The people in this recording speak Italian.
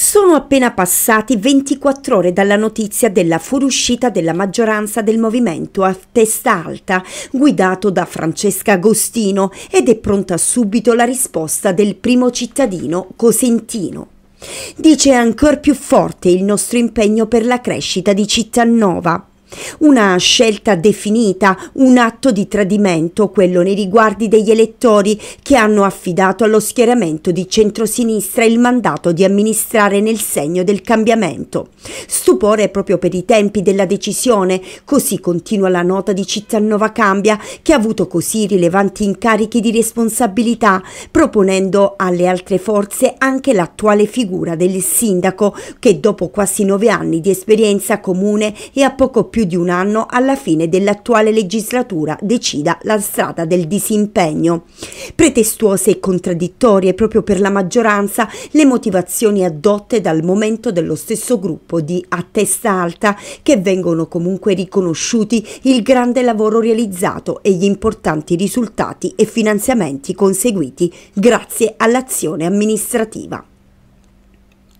Sono appena passati 24 ore dalla notizia della fuoriuscita della maggioranza del movimento a testa alta, guidato da Francesca Agostino, ed è pronta subito la risposta del primo cittadino cosentino. Dice ancora più forte il nostro impegno per la crescita di Cittanova. Una scelta definita, un atto di tradimento, quello nei riguardi degli elettori che hanno affidato allo schieramento di centrosinistra il mandato di amministrare nel segno del cambiamento. Stupore proprio per i tempi della decisione, così continua la nota di Città Nova Cambia, che ha avuto così rilevanti incarichi di responsabilità, proponendo alle altre forze anche l'attuale figura del sindaco, che dopo quasi nove anni di esperienza comune e a poco più più di un anno alla fine dell'attuale legislatura decida la strada del disimpegno. Pretestuose e contraddittorie proprio per la maggioranza le motivazioni adotte dal momento dello stesso gruppo di a testa alta che vengono comunque riconosciuti il grande lavoro realizzato e gli importanti risultati e finanziamenti conseguiti grazie all'azione amministrativa.